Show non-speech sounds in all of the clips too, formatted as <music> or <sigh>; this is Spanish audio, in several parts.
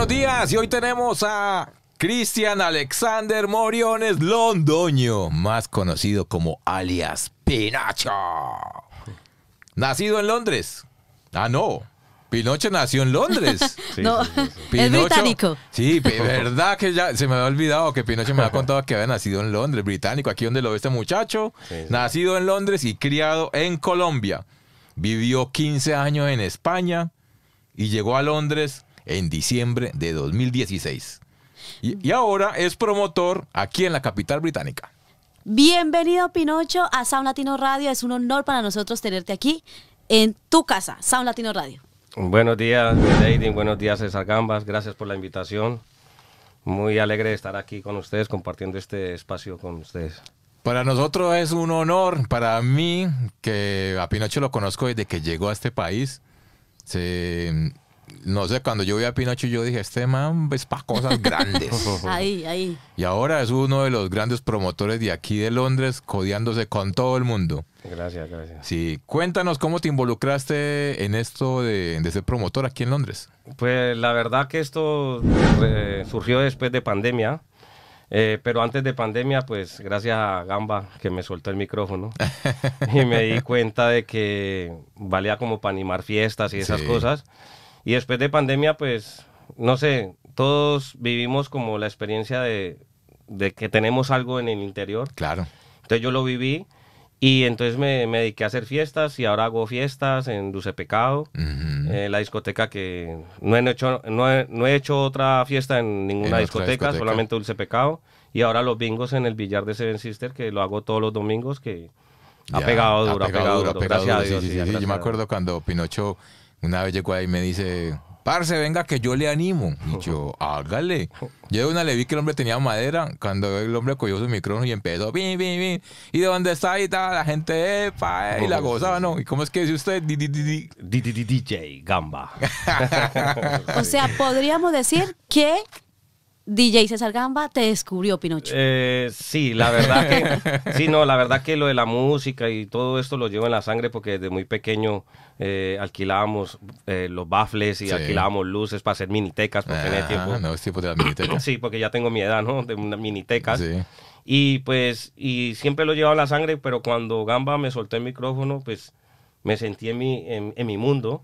buenos días y hoy tenemos a Cristian Alexander Moriones Londoño, más conocido como alias Pinacho. Nacido en Londres. Ah, no. Pinocho nació en Londres. <laughs> Sí, no, es británico. Sí, verdad que ya se me había olvidado que Pinocho me había contado que había nacido en Londres, británico, aquí donde lo ve este muchacho. Nacido en Londres y criado en Colombia. Vivió 15 años en España y llegó a Londres en diciembre de 2016. Y, ahora es promotor aquí en la capital británica. Bienvenido Pinocho a Sound Latino Radio. Es un honor para nosotros tenerte aquí en tu casa, Sound Latino Radio. Buenos días, Lady. Buenos días, César Gambas. Gracias por la invitación. Muy alegre de estar aquí con ustedes, compartiendo este espacio con ustedes. Para nosotros es un honor, para mí, que a Pinocho lo conozco desde que llegó a este país. Se, no sé, cuando yo vi a Pinocho yo dije, este man es para cosas <laughs> grandes. ahí, ahí. Y ahora es uno de los grandes promotores de aquí de Londres, codeándose con todo el mundo. Gracias, gracias. Sí, cuéntanos cómo te involucraste en esto de, de ser promotor aquí en Londres. Pues la verdad que esto eh, surgió después de pandemia. Eh, pero antes de pandemia, pues gracias a Gamba que me soltó el micrófono <laughs> y me di cuenta de que valía como para animar fiestas y esas cosas. Y después de pandemia, pues, no sé, todos vivimos como la experiencia de, de que tenemos algo en el interior. Claro. Entonces yo lo viví y entonces me, me dediqué a hacer fiestas y ahora hago fiestas en Dulce Pecado, en eh, la discoteca que no he, hecho, no, he, hecho otra fiesta en ninguna discoteca, solamente Dulce Pecado. Y ahora los bingos en el billar de Seven Sister, que lo hago todos los domingos, que ha pegado duro, ha pegado, duro, Gracias a Dios, yo me acuerdo cuando Pinocho una vez llegó ahí y me dice, parce, venga que yo le animo. Y yo, hágale. Yo de una le vi que el hombre tenía madera, cuando el hombre cogió su micrófono y empezó, bim, bim, bim, y de dónde está y tal, la gente, epa, y la gozaba, ¿no? ¿Y cómo es que dice usted? Di, DJ Gamba. o sea, podríamos decir que DJ César Gamba te descubrió, Pinocho. Eh, sí, la verdad que, <laughs> sí, no, la verdad que lo de la música y todo esto lo llevo en la sangre porque desde muy pequeño eh, alquilábamos eh, los bafles y alquilábamos luces para hacer minitecas porque ah, No, es tipo de <coughs> sí, porque ya tengo mi edad, ¿no? De unas minitecas. Sí. Y pues, y siempre lo llevaba en la sangre, pero cuando Gamba me soltó el micrófono, pues me sentí en mi, en mi mundo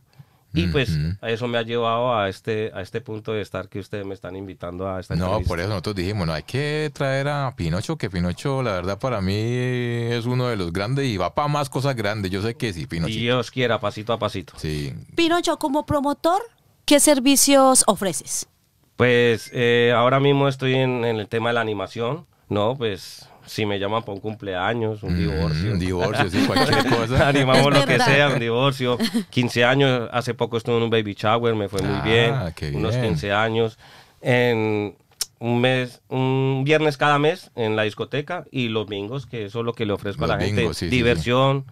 y pues eso me ha llevado a este, a este punto de estar que ustedes me están invitando a esta No, por eso nosotros dijimos, no hay que traer a Pinocho, que Pinocho la verdad para mí es uno de los grandes y va para más cosas grandes. Yo sé que sí, Pinocho. Dios quiera, pasito a pasito. Sí. Pinocho, como promotor, ¿qué servicios ofreces? Pues eh, ahora mismo estoy en, el tema de la animación, ¿no? Pues si me llaman por un cumpleaños, un mm, divorcio. un divorcio, sí, cualquier <laughs> cosa. Animamos lo que sea, un divorcio. 15 <laughs> años, hace poco estuve en un baby shower, me fue muy ah, bien, Unos 15 años. En un mes, un viernes cada mes en la discoteca y los bingos, que eso es lo que le ofrezco a la gente. diversión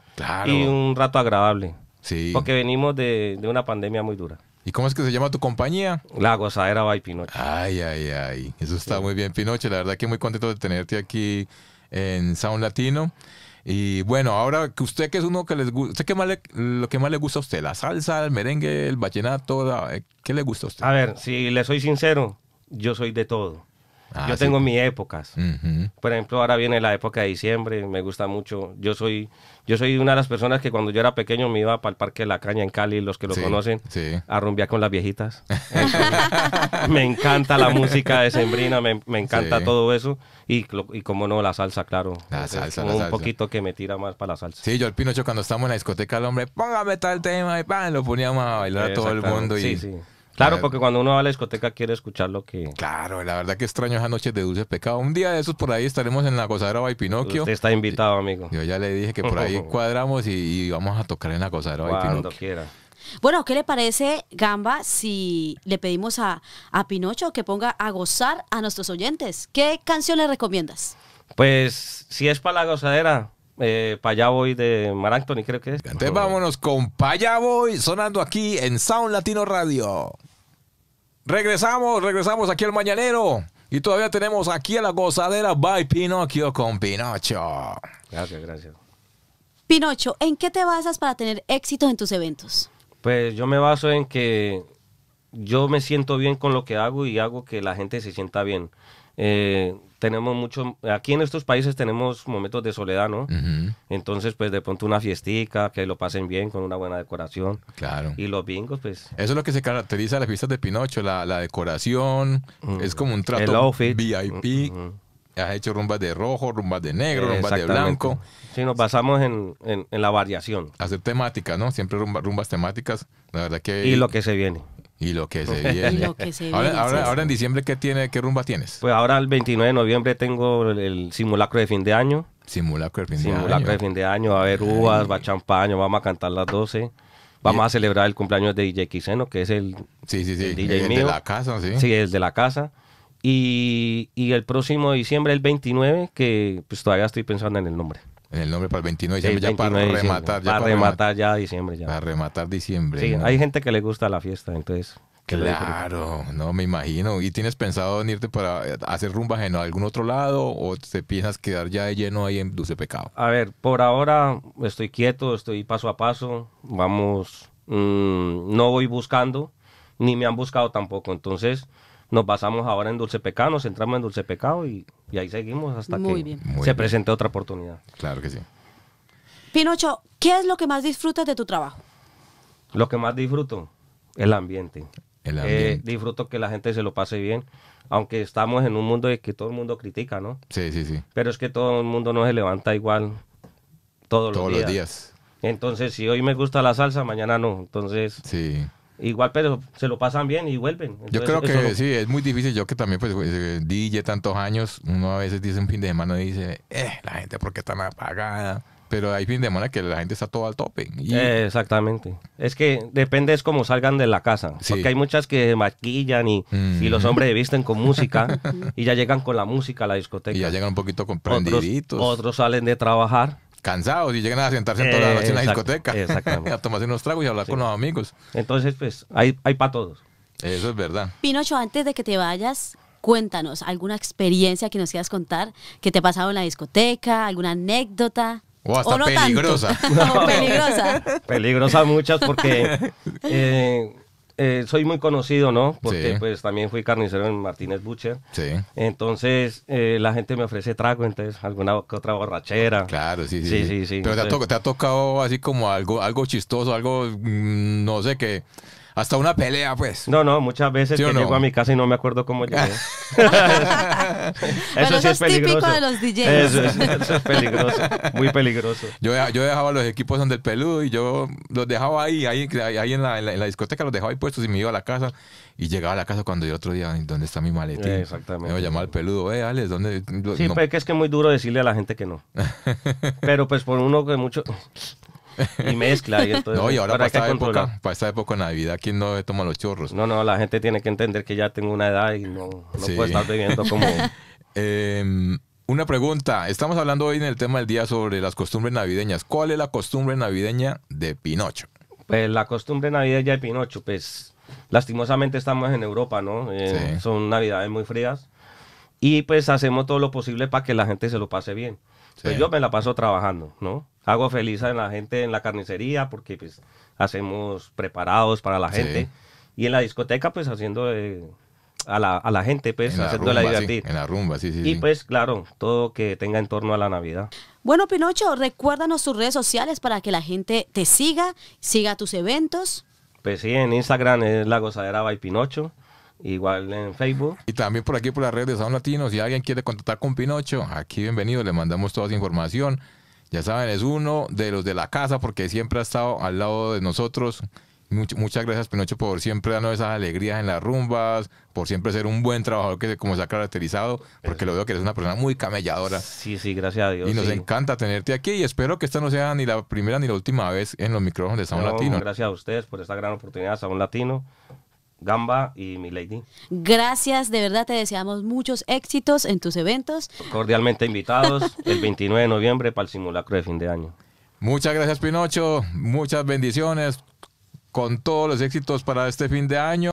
y un rato agradable. Sí. Porque venimos de, de una pandemia muy dura. ¿Y cómo es que se llama tu compañía? La Gozadera by Pinoche. Ay, ay, ay. Eso está muy bien, Pinoche. La verdad que muy contento de tenerte aquí en Sound Latino. Y bueno, ahora que usted que es uno que les gusta, ¿qué lo que más le gusta a usted? ¿La salsa, el merengue, el vallenato? Eh, ¿Qué le gusta a usted? A ver, si le soy sincero, yo soy de todo. Ah, yo tengo mis épocas. Por ejemplo, ahora viene la época de diciembre, me gusta mucho. Yo soy, yo soy una de las personas que cuando yo era pequeño me iba para el Parque de la Caña en Cali, los que lo conocen, sí. a rumbear con las viejitas. <laughs> me encanta la música de Sembrina, me, me encanta todo eso. Y, y como no, la salsa, claro. La salsa, un poquito que me tira más para la salsa. Sí, yo el Pinocho cuando estamos en la discoteca, el hombre, póngame tal tema y pan, lo poníamos a bailar a todo el mundo. Y... Claro, eh, porque cuando uno va a la discoteca quiere escuchar lo que. Claro, la verdad que extraño esas noches de dulce pecado. Un día de esos por ahí estaremos en la gozadera by Pinocchio. Usted está invitado, amigo. Yo ya le dije que por ahí <laughs> cuadramos y, vamos a tocar en la gozadera by Pinocchio. quiera. Bueno, ¿qué le parece, Gamba, si le pedimos a, Pinocho que ponga a gozar a nuestros oyentes? ¿Qué canción le recomiendas? Pues, si es para la gozadera, eh, Paya de Marantoni, creo que es. Entonces vámonos con Paya sonando aquí en Sound Latino Radio. Regresamos, regresamos aquí al Mañanero. Y todavía tenemos aquí a la gozadera by Pinocchio con Pinocho. Gracias, gracias. Pinocho, ¿en qué te basas para tener éxito en tus eventos? Pues yo me baso en que yo me siento bien con lo que hago y hago que la gente se sienta bien. Eh, tenemos mucho, aquí en estos países tenemos momentos de soledad, ¿no? Entonces, pues de pronto una fiestica, que lo pasen bien con una buena decoración. Claro. Y los bingos, pues. Eso es lo que se caracteriza a las fiestas de Pinocho, la, decoración, es como un trato El VIP. Has hecho rumbas de rojo, rumbas de negro, rumbas de blanco. Sí, nos basamos en, en, la variación. Hacer temática, ¿no? Siempre rumbas temáticas. La verdad que... Y lo que se viene. Y lo que se <laughs> viene. ahora, en diciembre, ¿qué, tiene, ¿qué rumba tienes? Pues ahora el 29 de noviembre tengo el simulacro de fin de año. Simulacro de fin de año. Simulacro de fin de año. Va a haber uvas, va champaño, vamos a cantar las 12. Vamos a celebrar el cumpleaños de DJ Quiseno, que es el, sí, sí, sí. DJ de la casa, sí. Sí, el de la casa. Y, el próximo diciembre, el 29, que pues todavía estoy pensando en el nombre en el nombre para el 29 de diciembre, ya para rematar. Ya para, rematar, ya diciembre. Ya. Para rematar diciembre. Sí, hay gente que le gusta la fiesta, entonces. Claro, no me imagino. ¿Y tienes pensado en irte para eh, hacer rumbas en algún otro lado o te piensas quedar ya de lleno ahí en Dulce Pecado? A ver, por ahora estoy quieto, estoy paso a paso. Vamos, mm, no voy buscando, ni me han buscado tampoco. Entonces, nos basamos ahora en Dulce Pecado, nos centramos en Dulce Pecado y, ahí seguimos hasta que se presente otra oportunidad. Claro que sí. Pinocho, ¿qué es lo que más disfrutas de tu trabajo? Lo que más disfruto, el ambiente. El eh, ambiente. disfruto que la gente se lo pase bien, aunque estamos en un mundo en que todo el mundo critica, ¿no? Sí, sí, sí. Pero es que todo el mundo no se levanta igual todos, los días. Todos los días. Entonces, si hoy me gusta la salsa, mañana no. Entonces, sí. Igual, pero se lo pasan bien y vuelven. yo creo que sí, es muy difícil. Yo que también, pues, DJ tantos años, uno a veces dice un fin de semana y dice, eh, la gente, ¿por qué más apagada? Pero hay fin de semana que la gente está todo al tope. Eh, exactamente. Es que depende, es como salgan de la casa. Porque hay muchas que maquillan y, los hombres visten con música <laughs> y ya llegan con la música a la discoteca. Y ya llegan un poquito comprendiditos. otros salen de trabajar cansados y llegan a sentarse en toda la noche en la discoteca <laughs> a tomarse unos tragos y hablar con los amigos. Entonces, pues, hay, hay para todos. Eso es verdad. Pinocho, antes de que te vayas, cuéntanos alguna experiencia que nos quieras contar que te ha pasado en la discoteca, alguna anécdota. O hasta peligrosa. <laughs> No, peligrosa. <laughs> peligrosa muchas porque eh, eh, soy muy conocido, ¿no? Porque pues también fui carnicero en Martínez Bucher Sí. Entonces eh, la gente me ofrece trago, entonces alguna otra borrachera. Claro, sí, sí. sí, sí. sí Pero te, ha tocado así como algo, algo chistoso, algo, mm, no sé, qué hasta una pelea, pues. No, no, muchas veces llego a mi casa y no me acuerdo cómo llegué. <laughs> eso es típico de los DJs. Eso, es peligroso, muy peligroso. Yo, dejaba los equipos donde el peludo y yo los dejaba ahí, ahí, ahí en, la, discoteca los dejaba ahí puestos y me iba a la casa y llegaba a la casa cuando yo otro día, ¿dónde está mi maletín? exactamente. Me llamaba al peludo, eh, Alex, ¿dónde? Sí, pero pues, es que es muy duro decirle a la gente que no. <laughs> Pero pues por uno que mucho, <laughs> y mezcla. Y entonces, <laughs> no, y ahora para, esta época, para esta época de Navidad, ¿quién no toma los chorros? No, no, la gente tiene que entender que ya tengo una edad y no, no puedo estar viviendo como... <laughs> Em, una pregunta. Estamos hablando hoy en el tema del día sobre las costumbres navideñas. ¿Cuál es la costumbre navideña de Pinocho? Pues la costumbre navideña de Pinocho, pues lastimosamente estamos en Europa, ¿no? Eh, son navidades muy frías. Y pues hacemos todo lo posible para que la gente se lo pase bien. Pues yo me la paso trabajando, ¿no? Hago feliz a la gente en la carnicería porque pues hacemos preparados para la gente. Y en la discoteca pues haciendo... Eh, a la, gente, pues, haciendo la divertir. en la rumba, sí, sí. Y pues, claro, todo que tenga en torno a la Navidad. Bueno, Pinocho, recuérdanos sus redes sociales para que la gente te siga, siga tus eventos. Pues sí, en Instagram es La Gozadera by Pinocho igual en Facebook. Y también por aquí, por las redes de Saúl Latino, si alguien quiere contactar con Pinocho, aquí bienvenido, le mandamos toda esa información. Ya saben, es uno de los de la casa porque siempre ha estado al lado de nosotros. muchas gracias, Pinocho, por siempre darnos esas alegrías en las rumbas, por siempre ser un buen trabajador que como se ha caracterizado, porque lo veo que eres una persona muy camelladora. Sí, sí, gracias a Dios. Y nos encanta tenerte aquí y espero que esta no sea ni la primera ni la última vez en los micrófonos de Saúl no, Latino. Gracias a ustedes por esta gran oportunidad, Saúl Latino. Gamba y Milady. Gracias, de verdad te deseamos muchos éxitos en tus eventos. Cordialmente invitados <laughs> el 29 de noviembre para el simulacro de fin de año. Muchas gracias Pinocho, muchas bendiciones con todos los éxitos para este fin de año.